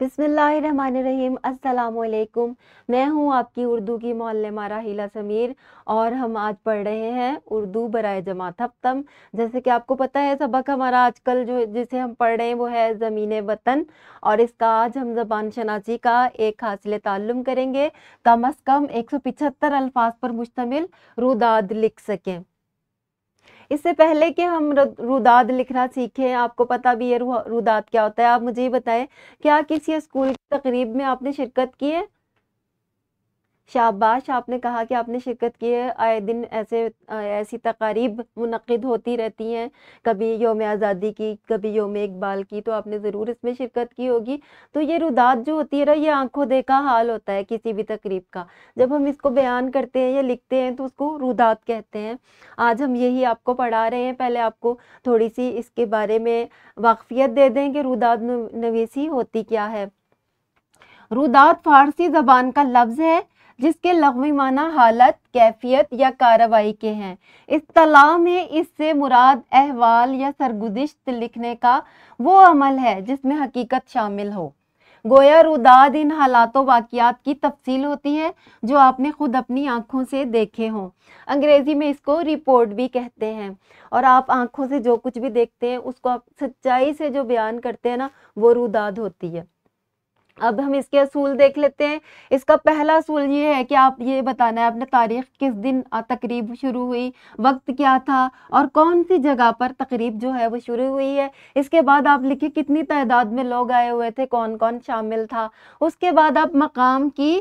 बिसमीम अल्लाम मैं हूं आपकी उर्दू की मौलमा राहिला समीर और हम आज पढ़ रहे हैं उर्दू बराए जमा थप्तम जैसे कि आपको पता है सबक हमारा आजकल जो जिसे हम पढ़ रहे हैं वो है ज़मीन वतन और इसका आज हम ज़बान शनासी का एक हासिल ताल्लुम करेंगे कम अज़ कम एक सौ पिछहत्तर अल्फाज पर मुश्तमिल रुदाद लिख सकें इससे पहले कि हम रुदाद लिखना सीखें आपको पता भी है रुदाद क्या होता है आप मुझे ये बताएं क्या किसी स्कूल की तकरीब में आपने शिरकत की है शाबाश आपने कहा कि आपने शिरकत की है आए दिन ऐसे ऐसी तकारीब मुनद होती रहती हैं कभी योम आज़ादी की कभी योम इकबाल की तो आपने ज़रूर इसमें शिरकत की होगी तो ये रुदात जो होती है ना ये आंखों देखा हाल होता है किसी भी तकरीब का जब हम इसको बयान करते हैं या लिखते हैं तो उसको रुदात कहते हैं आज हम यही आपको पढ़ा रहे हैं पहले आपको थोड़ी सी इसके बारे में वाकफियत दे दें कि रुदात नवीसी होती क्या है रुदात फ़ारसी ज़बान का लफ्ज़ है जिसके लगवी माना हालत कैफियत या कार्रवाई के हैं इस्तलाह में इससे मुराद अहवाल या सरगुदिश्त लिखने का वो अमल है जिसमें हकीकत शामिल हो गोया रुदाद इन हालातों वाकियात की तफसील होती है जो आपने खुद अपनी आँखों से देखे हों अंग्रेज़ी में इसको रिपोर्ट भी कहते हैं और आप आँखों से जो कुछ भी देखते हैं उसको आप सच्चाई से जो बयान करते हैं ना वो रुदाद होती है अब हम इसके असूल देख लेते हैं इसका पहला असूल ये है कि आप ये बताना है आपने तारीख किस दिन तकरीब शुरू हुई वक्त क्या था और कौन सी जगह पर तकरीब जो है वो शुरू हुई है इसके बाद आप लिखिए कितनी तादाद में लोग आए हुए थे कौन कौन शामिल था उसके बाद आप मकाम की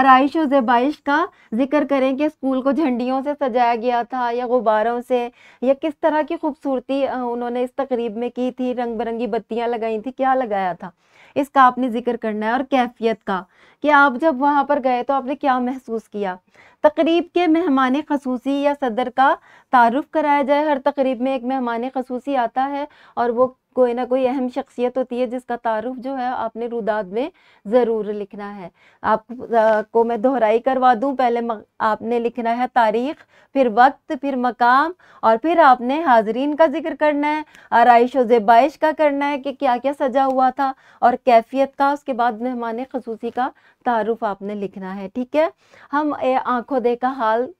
आरइश और जबाइश का जिक्र करें कि स्कूल को झंडियों से सजाया गया था या गुब्बारों से या किस तरह की खूबसूरती उन्होंने इस तकरीब में की थी रंग बिरंगी बत्तियाँ लगाई थी क्या लगाया था इसका आपने जिक्र करना करना है और कैफियत का कि आप जब वहाँ पर गए तो आपने क्या महसूस किया तकरीब के मेहमान खसूसी या सदर का तारुफ कराया जाए हर तकरीब में एक मेहमान खसूसी आता है और वो कोई ना कोई अहम शख्सियत होती है जिसका तारुफ जो है आपने रुदाद में ज़रूर लिखना है आपको मैं दोहराई करवा दूँ पहले आपने लिखना है तारीख फिर वक्त फिर मकाम और फिर आपने हाजरीन का जिक्र करना है आरइश वेबाइश का करना है कि क्या क्या सजा हुआ था और कैफियत का उसके बाद मेहमान खसूसी का तारुफ आपने लिखना है ठीक है हम आंखों देखा हाल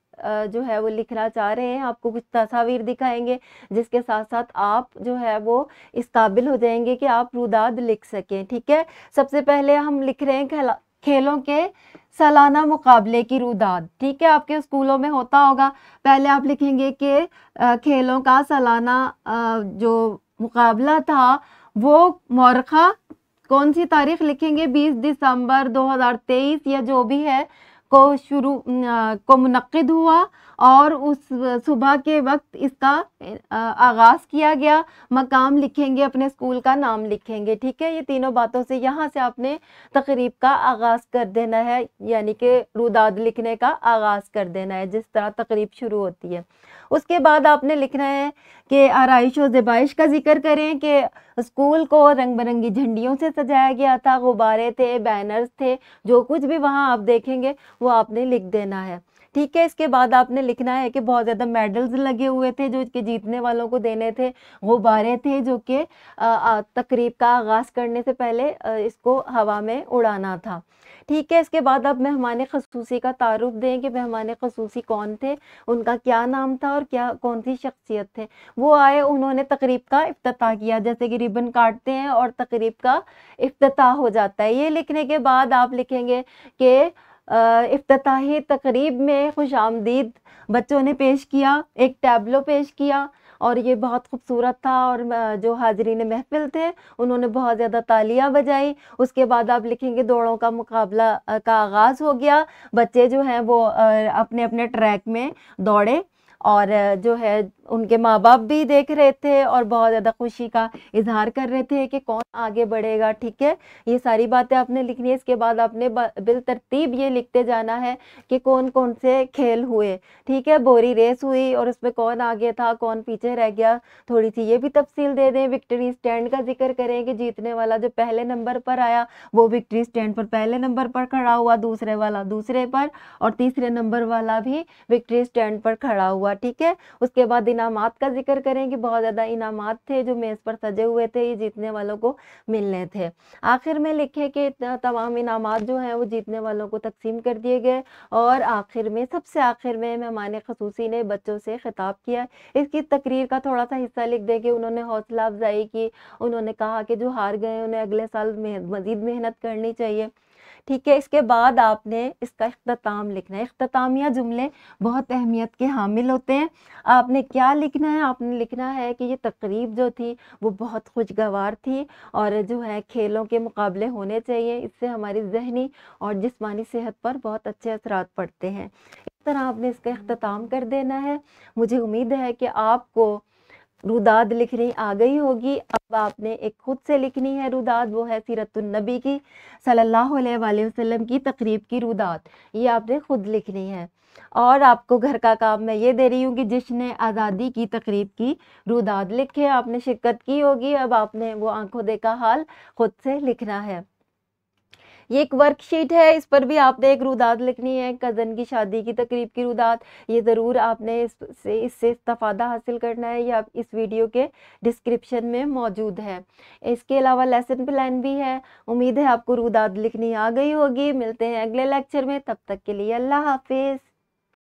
जो है वो लिखना चाह रहे हैं आपको कुछ तस्वीर दिखाएंगे जिसके साथ साथ आप जो है वो इस काबिल हो जाएंगे कि आप रुदाद लिख सकें ठीक है सबसे पहले हम लिख रहे हैं खेलों के सालाना मुकाबले की रुदाद ठीक है आपके स्कूलों में होता होगा पहले आप लिखेंगे कि खेलों का सालाना जो मुकाबला था वो मौरखा कौन सी तारीख लिखेंगे 20 दिसंबर 2023 या जो भी है को शुरू को मुनद हुआ और उस सुबह के वक्त इसका आगाज़ किया गया मकाम लिखेंगे अपने स्कूल का नाम लिखेंगे ठीक है ये तीनों बातों से यहाँ से आपने तकरीब का आगाज़ कर देना है यानी कि रुदाद लिखने का आगाज़ कर देना है जिस तरह तकरीब शुरू होती है उसके बाद आपने लिखना है कि आरइश और ज़बाइश का जिक्र करें कि स्कूल को रंग बिरंगी झंडियों से सजाया गया था गुब्बारे थे बैनर्स थे जो कुछ भी वहाँ आप देखेंगे वो आपने लिख देना है ठीक है इसके बाद आपने लिखना है कि बहुत ज़्यादा मेडल्स लगे हुए थे जो इसके जीतने वालों को देने थे गुब्बारे थे जो कि तकरीब का आगाज़ करने से पहले इसको हवा में उड़ाना था ठीक है इसके बाद आप मेहमान खसूसी का तारुफ दें कि मेहमान खसूसी कौन थे उनका क्या नाम था और क्या कौन सी शख्सियत थे वो आए उन्होंने तकरीब का अफ्ताह किया जैसे कि रिबन काटते हैं और तकरीब का अफ्ताह हो जाता है ये लिखने के बाद आप लिखेंगे कि अफ्ताही तकरीब में खुश आमदीद बच्चों ने पेश किया एक टैबलो पेश किया और ये बहुत खूबसूरत था और जो हाजरीन महफिल थे उन्होंने बहुत ज़्यादा तालियां बजाई उसके बाद आप लिखेंगे दौड़ों का मुकाबला का आगाज़ हो गया बच्चे जो हैं वो अपने अपने ट्रैक में दौड़े और जो है उनके माँ बाप भी देख रहे थे और बहुत ज़्यादा खुशी का इजहार कर रहे थे कि कौन आगे बढ़ेगा ठीक है ये सारी बातें आपने लिखनी है इसके बाद आपने बिल तरतीब ये लिखते जाना है कि कौन कौन से खेल हुए ठीक है बोरी रेस हुई और उसमें कौन आगे था कौन पीछे रह गया थोड़ी सी ये भी तफसील दे दें विक्ट्री स्टैंड का जिक्र करें कि जीतने वाला जो पहले नंबर पर आया वो विक्ट्री स्टैंड पर पहले नंबर पर खड़ा हुआ दूसरे वाला दूसरे पर और तीसरे नंबर वाला भी विक्ट्री स्टैंड पर खड़ा हुआ हुआ ठीक है उसके बाद इनामात का जिक्र करें कि बहुत ज़्यादा इनामात थे जो मेज़ पर सजे हुए थे ये जीतने वालों को मिलने थे आखिर में लिखे कि तमाम इनामात जो है वो जीतने वालों को तकसीम कर दिए गए और आखिर में सबसे आखिर में मेहमान खसूसी ने बच्चों से खिताब किया इसकी तकरीर का थोड़ा सा हिस्सा लिख दे कि उन्होंने हौसला अफजाई की उन्होंने कहा कि जो हार गए उन्हें अगले साल मजीद मेहनत करनी चाहिए ठीक है इसके बाद आपने इसका अख्ताम लिखना है अख्तामिया जुमले बहुत अहमियत के हामिल होते हैं आपने क्या लिखना है आपने लिखना है कि ये तकरीब जो थी वो बहुत खुशगवार थी और जो है खेलों के मुकाबले होने चाहिए इससे हमारी जहनी और जिसमानी सेहत पर बहुत अच्छे असर पड़ते हैं इस तरह आपने इसका अख्ताम कर देना है मुझे उम्मीद है कि आपको रुदाद लिखनी आ गई होगी अब आपने एक खुद से लिखनी है रुदाद वो है सीरतुलनबी की सल्लल्लाहु अलैहि वसल्लम की तकरीब की रुदाद ये आपने खुद लिखनी है और आपको घर का काम मैं ये दे रही हूँ कि जिसने आज़ादी की तकरीब की रुदाद लिखे आपने शिरकत की होगी अब आपने वो आंखों देखा हाल खुद से लिखना है ये एक वर्कशीट है इस पर भी आपने एक रुदात लिखनी है कज़न की शादी की तकरीब की रुदात ये ज़रूर आपने इससे इससे इस्तफ़ादा हासिल करना है ये आप इस वीडियो के डिस्क्रिप्शन में मौजूद है इसके अलावा लेसन प्लान भी है उम्मीद है आपको रुदात लिखनी आ गई होगी मिलते हैं अगले लेक्चर में तब तक के लिए अल्लाह हाफिज़